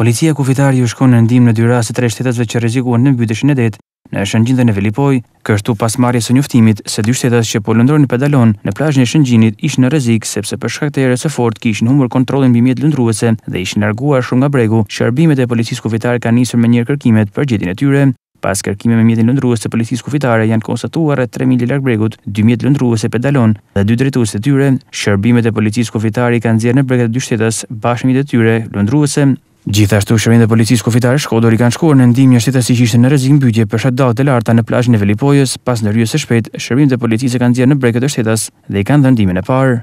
Policia kufitari ju shkon në ndim në dy rast të tre shtetasve që rrezikuan në mbytyshin e det, në Shëngjin dhe në Velipoj, kështu pas marrjes së njoftimit se dy shtetas që po lëndronin pedalon në plazhin e Shëngjinit ishin në rrezik sepse për shkak të erës së fortë kishin humbur kontrollin mbi mjet lëndruese dhe ishin larguar shumë nga bregu. Shërbimet e policisë kufitare kanë nisur me një kërkimet për gjetjen e tyre. Pas kërkimeve me mjetin lëndrues të policisë kufitare janë konstatuar rreth 3 milë larg bregut, 2 mjet lëndruese pedalon dhe dy drejtues të tyre. Shërbimet e policisë kufitare kanë nxjerrë në bregat dy shtetas bashkë me të tyre lëndruese Gjithashtu shërbimet e policisë kufitare Shkodër i kanë shkuar në ndihmë një si që ishte në rrezik mbytyje për shëdat të larta në plazhin e Velipojës, pas ndryshës së shpejtë, shërbimet e policisë kanë dhënë në brekët të shtetas dhe i kanë dhënë ndihmën e parë.